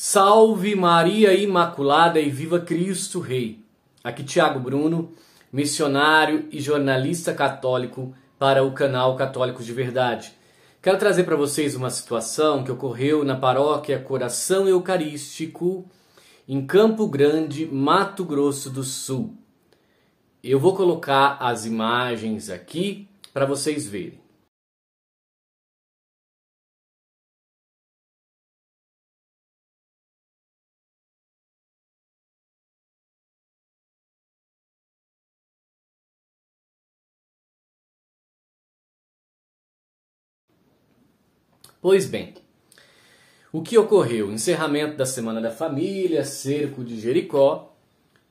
Salve Maria Imaculada e viva Cristo Rei. Aqui Tiago Bruno, missionário e jornalista católico para o canal Católicos de Verdade. Quero trazer para vocês uma situação que ocorreu na paróquia Coração Eucarístico em Campo Grande, Mato Grosso do Sul. Eu vou colocar as imagens aqui para vocês verem. Pois bem, o que ocorreu? Encerramento da Semana da Família, cerco de Jericó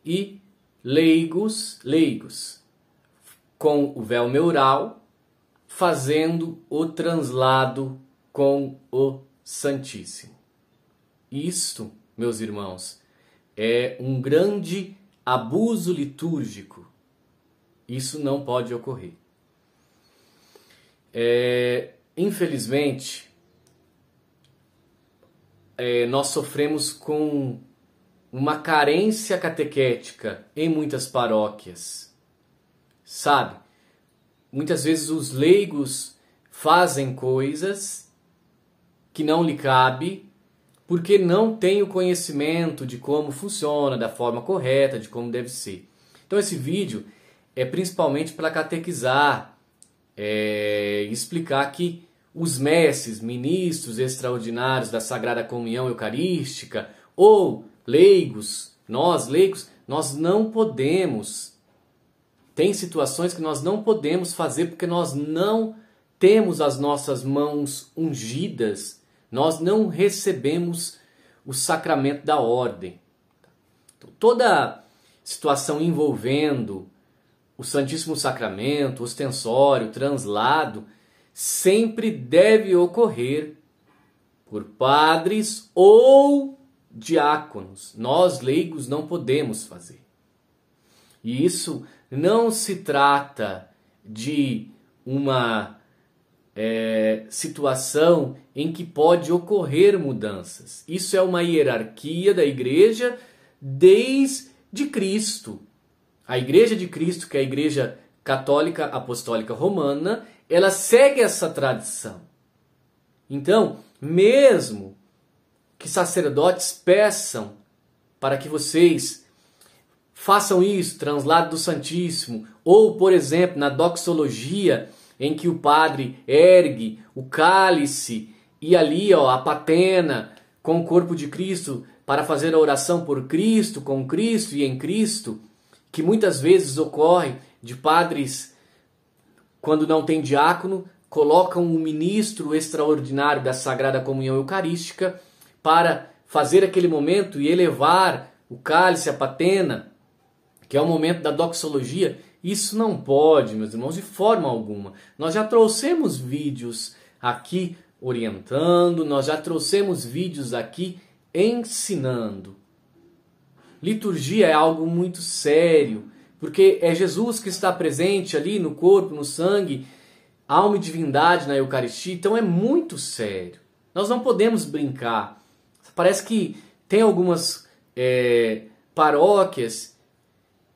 e leigos, leigos, com o véu meural, fazendo o translado com o Santíssimo. Isto, meus irmãos, é um grande abuso litúrgico. Isso não pode ocorrer. É, infelizmente, é, nós sofremos com uma carência catequética em muitas paróquias. Sabe? Muitas vezes os leigos fazem coisas que não lhe cabe porque não tem o conhecimento de como funciona, da forma correta, de como deve ser. Então esse vídeo é principalmente para catequizar, é, explicar que os mestres, ministros extraordinários da Sagrada Comunhão Eucarística, ou leigos, nós leigos, nós não podemos. Tem situações que nós não podemos fazer porque nós não temos as nossas mãos ungidas, nós não recebemos o sacramento da ordem. Então, toda situação envolvendo o Santíssimo Sacramento, ostensório, translado, sempre deve ocorrer por padres ou diáconos. Nós leigos não podemos fazer. E isso não se trata de uma é, situação em que pode ocorrer mudanças. Isso é uma hierarquia da igreja desde Cristo. A igreja de Cristo, que é a igreja católica apostólica romana, ela segue essa tradição. Então, mesmo que sacerdotes peçam para que vocês façam isso, translado do Santíssimo, ou, por exemplo, na doxologia, em que o padre ergue o cálice e ali ó, a patena com o corpo de Cristo para fazer a oração por Cristo, com Cristo e em Cristo, que muitas vezes ocorre de padres quando não tem diácono, colocam o ministro extraordinário da Sagrada Comunhão Eucarística para fazer aquele momento e elevar o cálice, a patena, que é o momento da doxologia. Isso não pode, meus irmãos, de forma alguma. Nós já trouxemos vídeos aqui orientando, nós já trouxemos vídeos aqui ensinando. Liturgia é algo muito sério, porque é Jesus que está presente ali no corpo, no sangue, alma e divindade na Eucaristia, então é muito sério. Nós não podemos brincar. Parece que tem algumas é, paróquias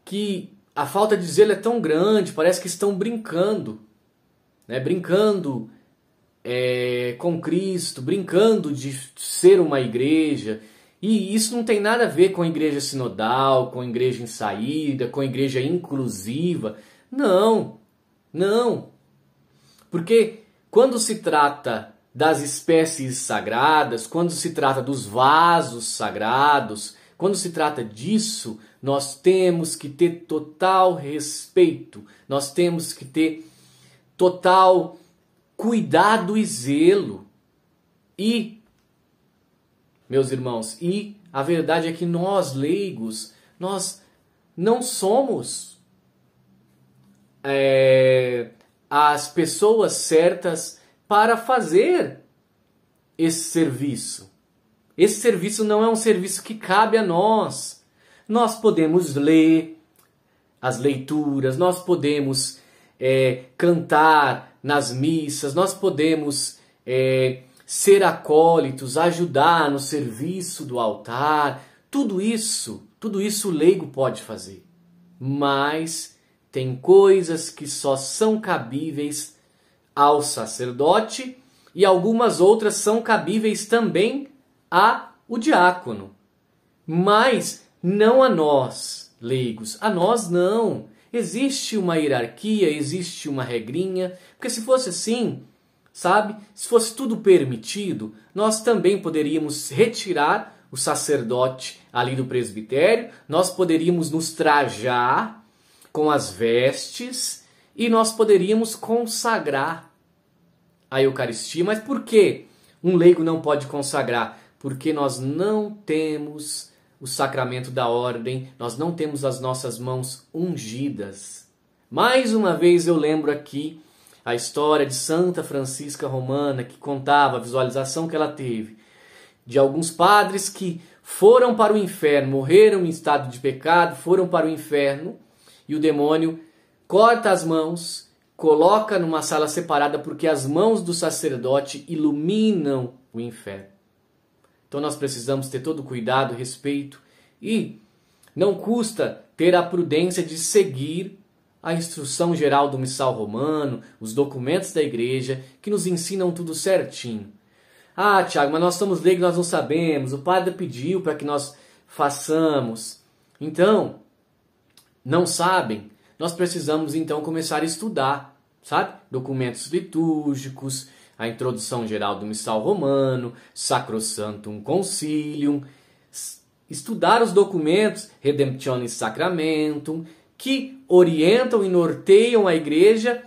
que a falta de zelo é tão grande, parece que estão brincando, né? brincando é, com Cristo, brincando de ser uma igreja, e isso não tem nada a ver com a igreja sinodal, com a igreja em saída, com a igreja inclusiva. Não, não. Porque quando se trata das espécies sagradas, quando se trata dos vasos sagrados, quando se trata disso, nós temos que ter total respeito, nós temos que ter total cuidado e zelo. E meus irmãos. E a verdade é que nós, leigos, nós não somos é, as pessoas certas para fazer esse serviço. Esse serviço não é um serviço que cabe a nós. Nós podemos ler as leituras, nós podemos é, cantar nas missas, nós podemos é, ser acólitos, ajudar no serviço do altar, tudo isso, tudo isso o leigo pode fazer. Mas tem coisas que só são cabíveis ao sacerdote e algumas outras são cabíveis também a o diácono. Mas não a nós, leigos. A nós não. Existe uma hierarquia, existe uma regrinha, porque se fosse assim, Sabe? Se fosse tudo permitido, nós também poderíamos retirar o sacerdote ali do presbitério, nós poderíamos nos trajar com as vestes e nós poderíamos consagrar a Eucaristia. Mas por que um leigo não pode consagrar? Porque nós não temos o sacramento da ordem, nós não temos as nossas mãos ungidas. Mais uma vez eu lembro aqui a história de Santa Francisca Romana, que contava a visualização que ela teve de alguns padres que foram para o inferno, morreram em estado de pecado, foram para o inferno e o demônio corta as mãos, coloca numa sala separada porque as mãos do sacerdote iluminam o inferno. Então nós precisamos ter todo cuidado, respeito e não custa ter a prudência de seguir a instrução geral do missal romano, os documentos da igreja, que nos ensinam tudo certinho. Ah, Tiago, mas nós somos leigos, nós não sabemos, o padre pediu para que nós façamos. Então, não sabem, nós precisamos então começar a estudar, sabe? Documentos litúrgicos, a introdução geral do missal romano, Sacrosantum Concilium, estudar os documentos Redemptionis Sacramentum, que orientam e norteiam a igreja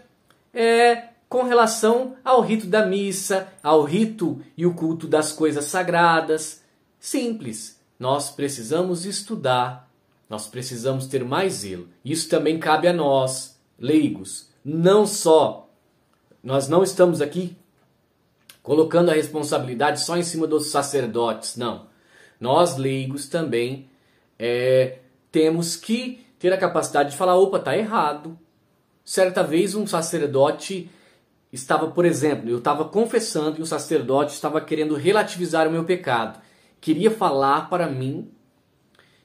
é, com relação ao rito da missa, ao rito e o culto das coisas sagradas. Simples. Nós precisamos estudar, nós precisamos ter mais zelo. Isso também cabe a nós, leigos. Não só nós não estamos aqui colocando a responsabilidade só em cima dos sacerdotes, não. Nós leigos também é, temos que ter a capacidade de falar: opa, tá errado. Certa vez um sacerdote estava, por exemplo, eu estava confessando e o sacerdote estava querendo relativizar o meu pecado. Queria falar para mim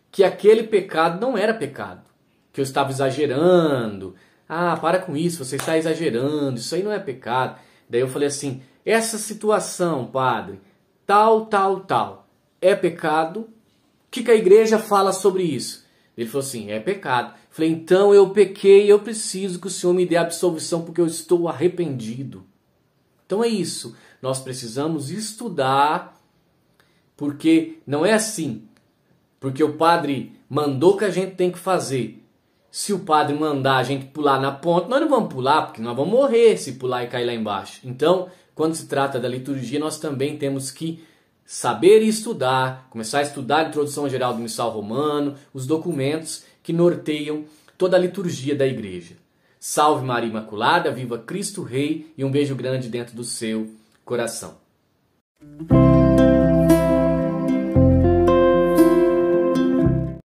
que aquele pecado não era pecado, que eu estava exagerando. Ah, para com isso, você está exagerando, isso aí não é pecado. Daí eu falei assim: essa situação, padre, tal, tal, tal, é pecado? O que, que a igreja fala sobre isso? Ele falou assim: é pecado. Eu falei: então eu pequei, eu preciso que o Senhor me dê absolvição porque eu estou arrependido. Então é isso. Nós precisamos estudar, porque não é assim. Porque o padre mandou que a gente tem que fazer. Se o padre mandar a gente pular na ponte, nós não vamos pular, porque nós vamos morrer se pular e cair lá embaixo. Então, quando se trata da liturgia, nós também temos que saber e estudar, começar a estudar a introdução geral do missal romano, os documentos que norteiam toda a liturgia da igreja. Salve Maria Imaculada, viva Cristo Rei e um beijo grande dentro do seu coração.